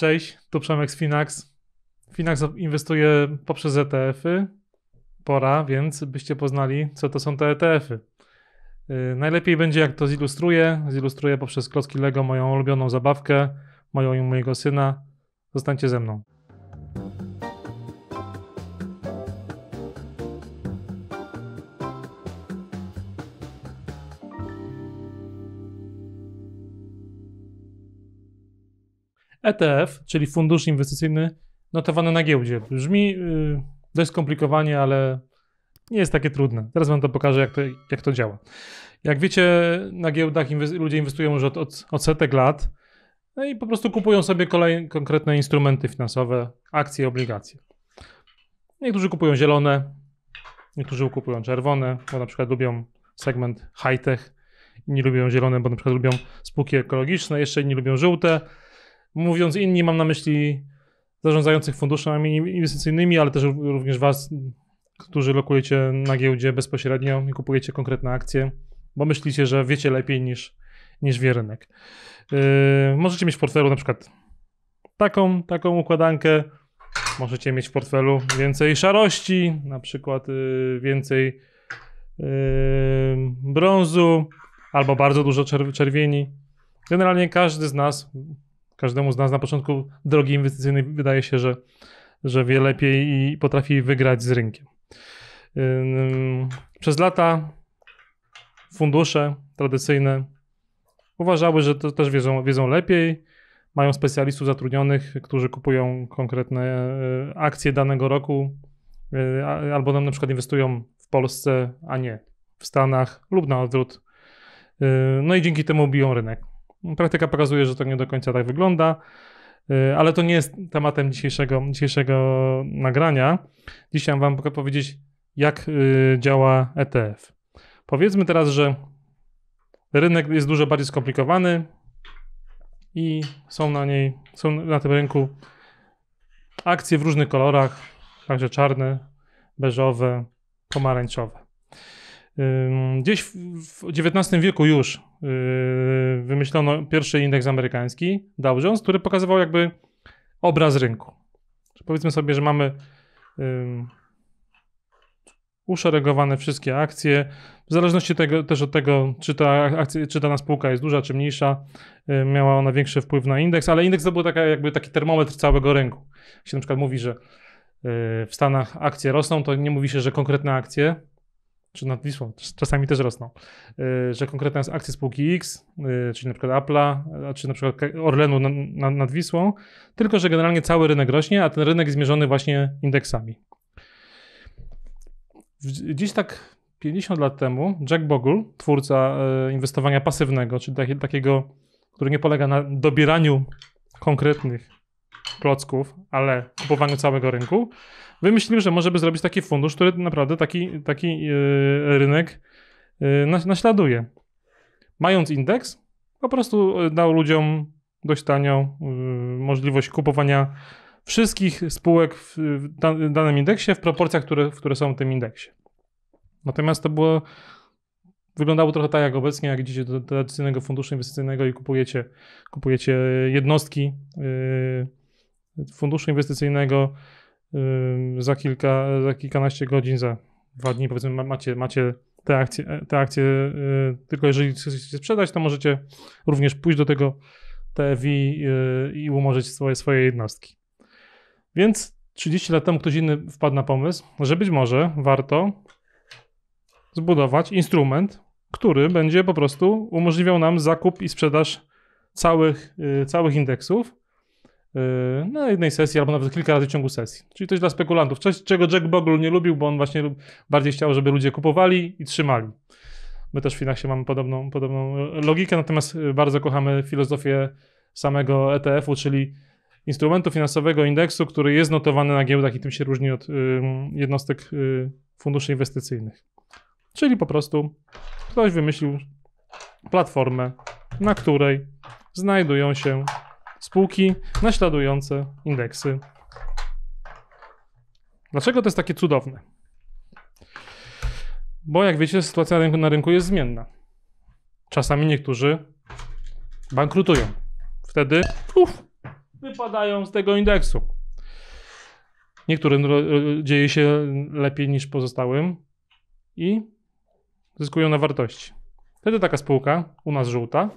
Cześć, tu Przemek z Finax. Finax inwestuje poprzez ETF-y. Pora, więc byście poznali, co to są te ETF-y. Y, najlepiej będzie, jak to zilustruję. Zilustruję poprzez klocki Lego moją ulubioną zabawkę, moją i mojego syna. Zostańcie ze mną. ETF, czyli fundusz inwestycyjny notowany na giełdzie. Brzmi yy, dość skomplikowanie, ale nie jest takie trudne. Teraz wam to pokażę, jak to, jak to działa. Jak wiecie, na giełdach ludzie inwestują już od, od, od setek lat no i po prostu kupują sobie kolejne konkretne instrumenty finansowe, akcje, obligacje. Niektórzy kupują zielone, niektórzy kupują czerwone, bo na przykład lubią segment high-tech, inni lubią zielone, bo na przykład lubią spółki ekologiczne, jeszcze inni lubią żółte, Mówiąc inni, mam na myśli zarządzających funduszami inwestycyjnymi, ale też również Was, którzy lokujecie na giełdzie bezpośrednio i kupujecie konkretne akcje, bo myślicie, że wiecie lepiej niż, niż wie rynek. Yy, możecie mieć w portfelu na przykład taką, taką układankę, możecie mieć w portfelu więcej szarości, na przykład yy, więcej yy, brązu albo bardzo dużo czerw czerwieni. Generalnie każdy z nas każdemu z nas na początku drogi inwestycyjnej wydaje się, że, że wie lepiej i potrafi wygrać z rynkiem. Przez lata fundusze tradycyjne uważały, że to też wiedzą, wiedzą lepiej, mają specjalistów zatrudnionych, którzy kupują konkretne e, akcje danego roku, e, albo nam na przykład inwestują w Polsce, a nie w Stanach lub na odwrót. No i dzięki temu biją rynek. Praktyka pokazuje, że to nie do końca tak wygląda, y, ale to nie jest tematem dzisiejszego, dzisiejszego nagrania. Dzisiaj Wam powiedzieć, jak y, działa ETF. Powiedzmy teraz, że rynek jest dużo bardziej skomplikowany i są na niej, są na tym rynku akcje w różnych kolorach, także czarne, beżowe, pomarańczowe. Gdzieś w XIX wieku już y, wymyślono pierwszy indeks amerykański, Dow Jones, który pokazywał jakby obraz rynku. Powiedzmy sobie, że mamy uszeregowane wszystkie akcje, w zależności tego, też od tego, czy ta, akcja, czy dana spółka jest duża, czy mniejsza, y, miała ona większy wpływ na indeks, ale indeks to był taka, jakby taki termometr całego rynku. Jak się na przykład mówi, że y, w Stanach akcje rosną, to nie mówi się, że konkretne akcje, czy nad Wisłą, czasami też rosną, y, że konkretne akcje spółki X, y, czyli na przykład Apple'a, czy na przykład Orlenu nad Wisłą, tylko że generalnie cały rynek rośnie, a ten rynek jest zmierzony właśnie indeksami. Dziś tak 50 lat temu Jack Bogle, twórca y, inwestowania pasywnego, czyli takiego, który nie polega na dobieraniu konkretnych klocków, ale kupowaniu całego rynku, wymyślił, że może by zrobić taki fundusz, który naprawdę taki, taki e, rynek e, naśladuje. Mając indeks, po prostu e, dał ludziom dość tanią możliwość kupowania wszystkich spółek w danym indeksie w proporcjach, które, które są w tym indeksie. Natomiast to było wyglądało trochę tak jak obecnie, jak idziecie do tradycyjnego funduszu inwestycyjnego i kupujecie, kupujecie jednostki. Yy, funduszu inwestycyjnego za, kilka, za kilkanaście godzin, za dwa dni powiedzmy macie, macie te akcje, e, te akcje y, tylko jeżeli chcecie sprzedać, to możecie również pójść do tego TFI y, i umorzyć swoje, swoje jednostki. Więc 30 lat temu ktoś inny wpadł na pomysł, że być może warto zbudować instrument, który będzie po prostu umożliwiał nam zakup i sprzedaż całych, y, całych indeksów Yy, na jednej sesji, albo nawet kilka razy w ciągu sesji. Czyli to jest dla spekulantów. Coś, czego Jack Bogle nie lubił, bo on właśnie bardziej chciał, żeby ludzie kupowali i trzymali. My też w Finach się mamy podobną, podobną logikę, natomiast y, bardzo kochamy filozofię samego ETF-u, czyli instrumentu finansowego indeksu, który jest notowany na giełdach i tym się różni od y, jednostek y, funduszy inwestycyjnych. Czyli po prostu ktoś wymyślił platformę, na której znajdują się spółki naśladujące indeksy. Dlaczego to jest takie cudowne? Bo jak wiecie, sytuacja na rynku, na rynku jest zmienna. Czasami niektórzy bankrutują. Wtedy uf, wypadają z tego indeksu. Niektórym dzieje się lepiej niż pozostałym i zyskują na wartości. Wtedy taka spółka, u nas żółta,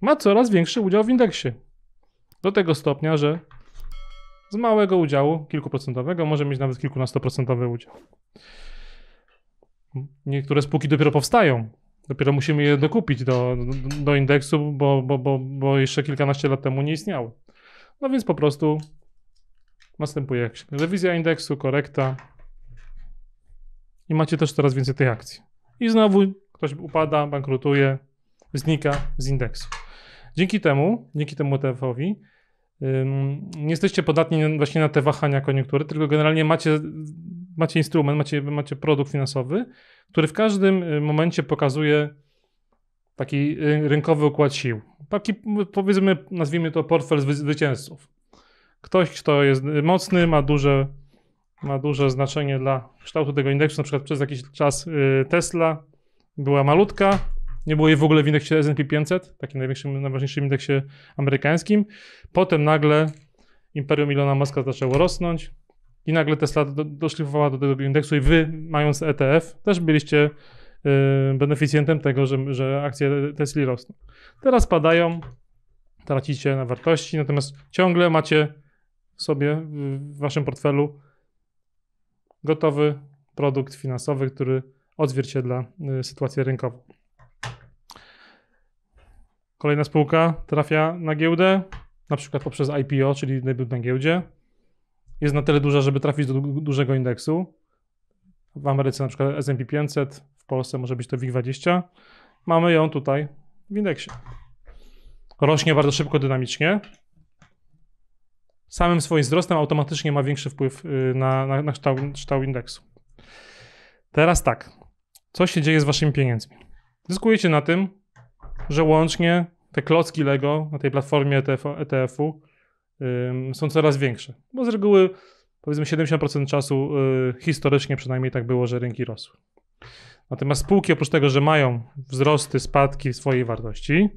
ma coraz większy udział w indeksie. Do tego stopnia, że z małego udziału, kilkuprocentowego, może mieć nawet kilkunastoprocentowy udział. Niektóre spółki dopiero powstają. Dopiero musimy je dokupić do, do, do indeksu, bo, bo, bo, bo jeszcze kilkanaście lat temu nie istniały. No więc po prostu następuje rewizja indeksu, korekta i macie też coraz więcej tych akcji. I znowu ktoś upada, bankrutuje, znika z indeksu. Dzięki temu, dzięki temu ETF-owi, nie jesteście podatni właśnie na te wahania koniunktury, tylko generalnie macie, macie instrument, macie, macie produkt finansowy, który w każdym y, momencie pokazuje taki y, rynkowy układ sił. Taki, no, powiedzmy, nazwijmy to portfel zwycięzców. Ktoś, kto jest y, mocny, ma duże, ma duże znaczenie dla kształtu tego indeksu, na przykład przez jakiś czas Tesla była malutka, nie było jej w ogóle w indeksie S&P 500, takim największym, najważniejszym indeksie amerykańskim. Potem nagle imperium Ilona Maska zaczęło rosnąć i nagle Tesla do, doszlifowała do tego indeksu i wy, mając ETF, też byliście y, beneficjentem tego, że, że akcje Tesla rosną. Teraz padają, tracicie na wartości, natomiast ciągle macie sobie w waszym portfelu gotowy produkt finansowy, który odzwierciedla y, sytuację rynkową. Kolejna spółka trafia na giełdę, na przykład poprzez IPO, czyli debiut na giełdzie. Jest na tyle duża, żeby trafić do dużego indeksu. W Ameryce na przykład S&P 500, w Polsce może być to WIG20. Mamy ją tutaj w indeksie. Rośnie bardzo szybko, dynamicznie. Samym swoim wzrostem automatycznie ma większy wpływ y, na, na, na kształt, kształt indeksu. Teraz tak, co się dzieje z waszymi pieniędzmi? Zyskujecie na tym, że łącznie te klocki Lego na tej platformie ETF, e u są coraz większe. Bo z reguły powiedzmy 70% czasu yy, historycznie przynajmniej tak było, że rynki rosły. Natomiast spółki oprócz tego, że mają wzrosty, spadki swojej wartości,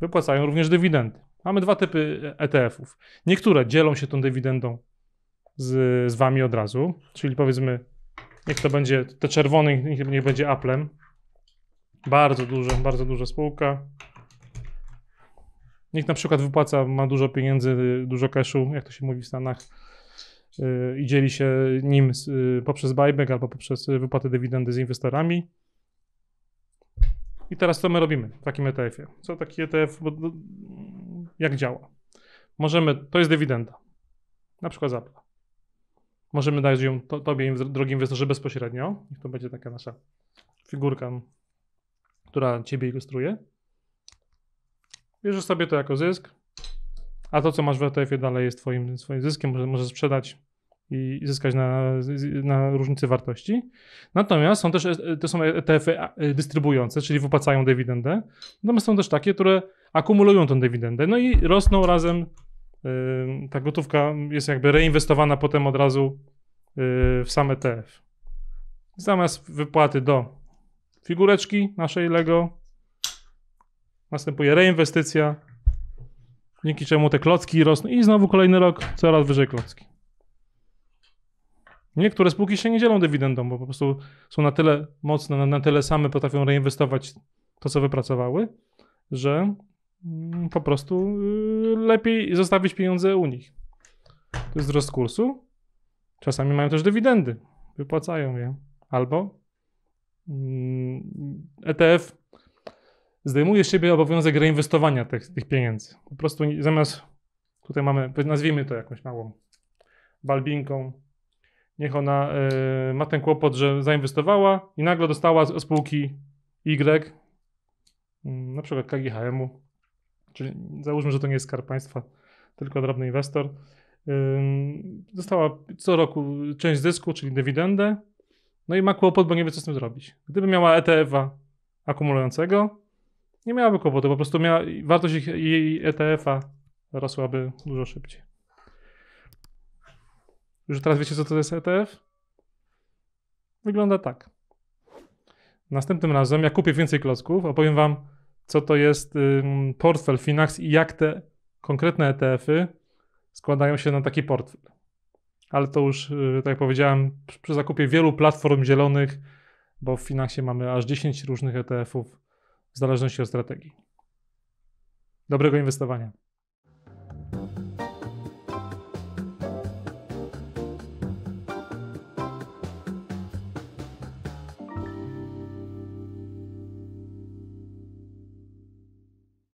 wypłacają również dywidendy. Mamy dwa typy y, ETF-ów. Niektóre dzielą się tą dywidendą z, z wami od razu, czyli powiedzmy, niech to będzie, te czerwone, niech, niech będzie Applem, bardzo duża, bardzo duża spółka. Niech na przykład wypłaca, ma dużo pieniędzy, dużo cashu, jak to się mówi w Stanach, yy, i dzieli się nim z, yy, poprzez buyback albo poprzez wypłatę dywidendy z inwestorami. I teraz co my robimy w takim ETF-ie? Co taki ETF, bo, no, jak działa? Możemy, to jest dywidenda, na przykład zapla. Możemy dać ją to, tobie, drogi inwestorze, bezpośrednio. Niech to będzie taka nasza figurka no która ciebie ilustruje. Bierzesz sobie to jako zysk, a to, co masz w ETF-ie dalej jest twoim, swoim zyskiem, możesz, możesz sprzedać i zyskać na, na różnicy wartości. Natomiast są też e to są ETF-y y, dystrybujące, czyli wypłacają dywidendę. Natomiast są też takie, które akumulują tę dywidendę. No i rosną razem. Y, ta gotówka jest jakby reinwestowana potem od razu y, w sam ETF. Zamiast wypłaty do figureczki naszej Lego. Następuje reinwestycja, dzięki czemu te klocki rosną i znowu kolejny rok coraz wyżej klocki. Niektóre spółki się nie dzielą dywidendą, bo po prostu są na tyle mocne, na, na tyle same potrafią reinwestować to, co wypracowały, że mm, po prostu y, lepiej zostawić pieniądze u nich. To jest wzrost kursu. Czasami mają też dywidendy, wypłacają je. Albo Mm, ETF zdejmuje z siebie obowiązek reinwestowania tych, tych pieniędzy. Po prostu zamiast, tutaj mamy, nazwijmy to jakąś małą balbinką, niech ona y, ma ten kłopot, że zainwestowała i nagle dostała z spółki Y, mm, na przykład KGHM-u, czyli załóżmy, że to nie jest skarb państwa, tylko drobny inwestor, y, dostała co roku część zysku, czyli dywidendę, no i ma kłopot, bo nie wie, co z tym zrobić. Gdyby miała ETF-a akumulującego, nie miałaby kłopotu, po prostu miała, wartość jej ETF-a rosłaby dużo szybciej. Już teraz wiecie, co to jest ETF? Wygląda tak. Następnym razem, jak kupię więcej klocków, opowiem Wam, co to jest portfel Finax i jak te konkretne ETF-y składają się na taki portfel ale to już, y, tak jak powiedziałem, przy zakupie wielu platform zielonych, bo w finansie mamy aż 10 różnych ETF-ów w zależności od strategii. Dobrego inwestowania.